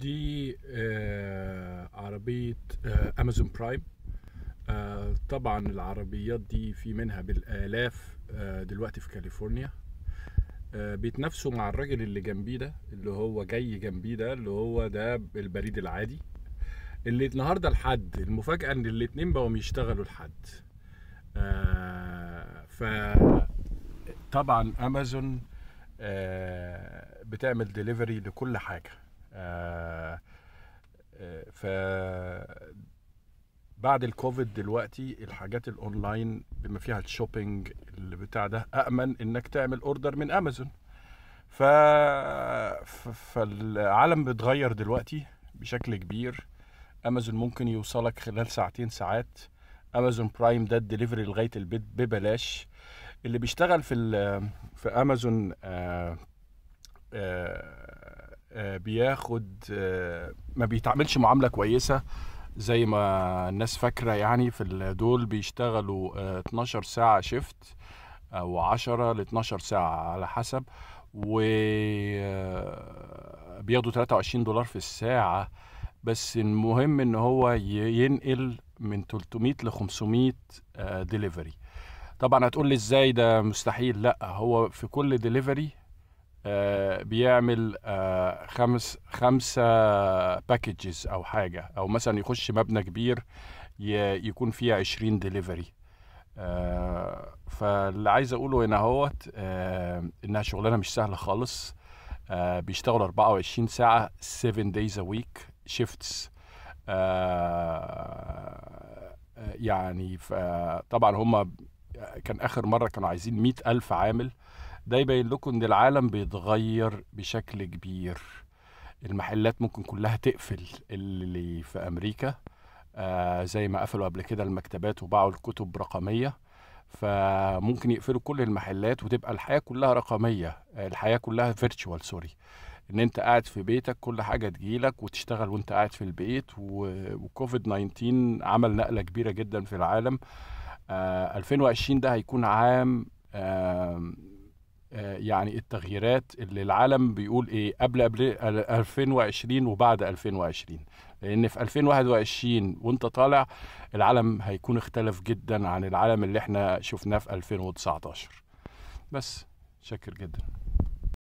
دي آه، عربية امازون آه، آه، برايم طبعا العربيات دي في منها بالالاف دلوقتي في كاليفورنيا بيتنافسوا مع الراجل اللي جنبيه ده اللي هو جاي جنبيه ده اللي هو ده البريد العادي اللي النهارده الحد المفاجاه ان الاتنين بقوا بيشتغلوا الحد آه ف طبعا امازون آه بتعمل ديليفري لكل حاجه آه، آه، ف بعد الكوفيد دلوقتي الحاجات الاونلاين بما فيها الشوبينج اللي بتاع ده امن انك تعمل اوردر من امازون ف... فالعالم بيتغير دلوقتي بشكل كبير امازون ممكن يوصلك خلال ساعتين ساعات امازون برايم ده الدليفري لغايه البيت ببلاش اللي بيشتغل في في امازون آآ آه، آآ آه، بياخد آه، ما بيتعاملش معامله كويسه زي ما الناس فاكره يعني في دول بيشتغلوا 12 آه، ساعه شيفت او 10 ل 12 ساعه على حسب و بياخدوا 23 دولار في الساعه بس المهم ان هو ينقل من 300 ل 500 ديليفري طبعا هتقول لي ازاي ده مستحيل لا هو في كل ديليفري آه، بيعمل آه، خمس خمسة باكجز أو حاجة أو مثلا يخش مبنى كبير يكون فيه عشرين ديليفري آه، فاللي عايز أقوله هنا هوت إنها شغلانة مش سهلة خالص بيشتغلوا 24 ساعة 7 days a week shifts يعني طبعا هم كان آخر مرة كانوا عايزين مئة ألف عامل ده يبين لكم ان العالم بيتغير بشكل كبير المحلات ممكن كلها تقفل اللي في امريكا آه زي ما قفلوا قبل كده المكتبات وباعوا الكتب رقميه فممكن يقفلوا كل المحلات وتبقى الحياه كلها رقميه الحياه كلها فيرتشوال سوري ان انت قاعد في بيتك كل حاجه تجيلك وتشتغل وانت قاعد في البيت وكوفيد 19 عمل نقله كبيره جدا في العالم آه 2020 ده هيكون عام آه آه، يعني التغييرات اللي العالم بيقول ايه قبل قبل 2020 وبعد 2020 لان في 2021 وانت طالع العالم هيكون اختلف جدا عن العالم اللي احنا شفناه في 2019 بس شكر جدا